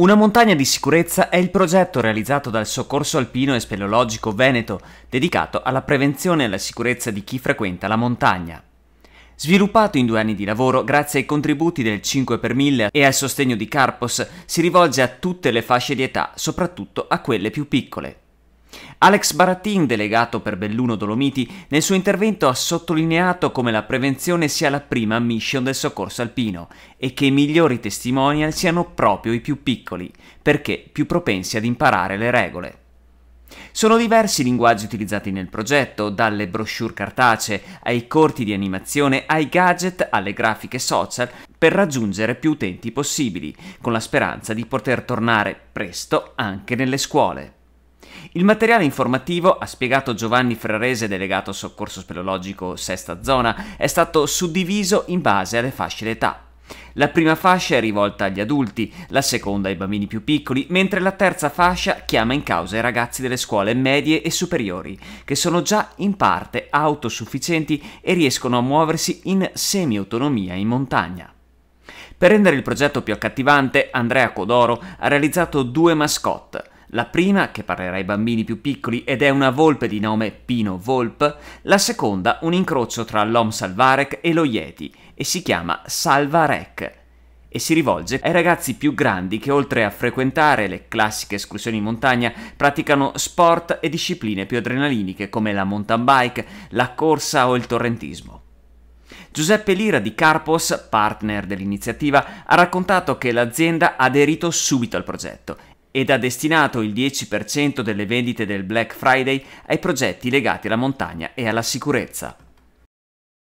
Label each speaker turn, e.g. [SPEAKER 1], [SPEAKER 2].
[SPEAKER 1] Una montagna di sicurezza è il progetto realizzato dal Soccorso Alpino e Speleologico Veneto, dedicato alla prevenzione e alla sicurezza di chi frequenta la montagna. Sviluppato in due anni di lavoro grazie ai contributi del 5 per 1000 e al sostegno di Carpos, si rivolge a tutte le fasce di età, soprattutto a quelle più piccole. Alex Baratin, delegato per Belluno Dolomiti, nel suo intervento ha sottolineato come la prevenzione sia la prima mission del soccorso alpino e che i migliori testimonial siano proprio i più piccoli, perché più propensi ad imparare le regole. Sono diversi i linguaggi utilizzati nel progetto, dalle brochure cartacee ai corti di animazione, ai gadget, alle grafiche social, per raggiungere più utenti possibili, con la speranza di poter tornare presto anche nelle scuole. Il materiale informativo, ha spiegato Giovanni Frarese, delegato soccorso speleologico Sesta Zona, è stato suddiviso in base alle fasce d'età. La prima fascia è rivolta agli adulti, la seconda ai bambini più piccoli, mentre la terza fascia chiama in causa i ragazzi delle scuole medie e superiori, che sono già in parte autosufficienti e riescono a muoversi in semi-autonomia in montagna. Per rendere il progetto più accattivante, Andrea Codoro ha realizzato due mascotte, la prima, che parlerà ai bambini più piccoli ed è una volpe di nome Pino Volp, la seconda un incrocio tra l'Om Salvarek e lo Yeti e si chiama Salvarek e si rivolge ai ragazzi più grandi che oltre a frequentare le classiche escursioni in montagna praticano sport e discipline più adrenaliniche come la mountain bike, la corsa o il torrentismo. Giuseppe Lira di Carpos, partner dell'iniziativa, ha raccontato che l'azienda ha aderito subito al progetto ed ha destinato il 10% delle vendite del Black Friday ai progetti legati alla montagna e alla sicurezza.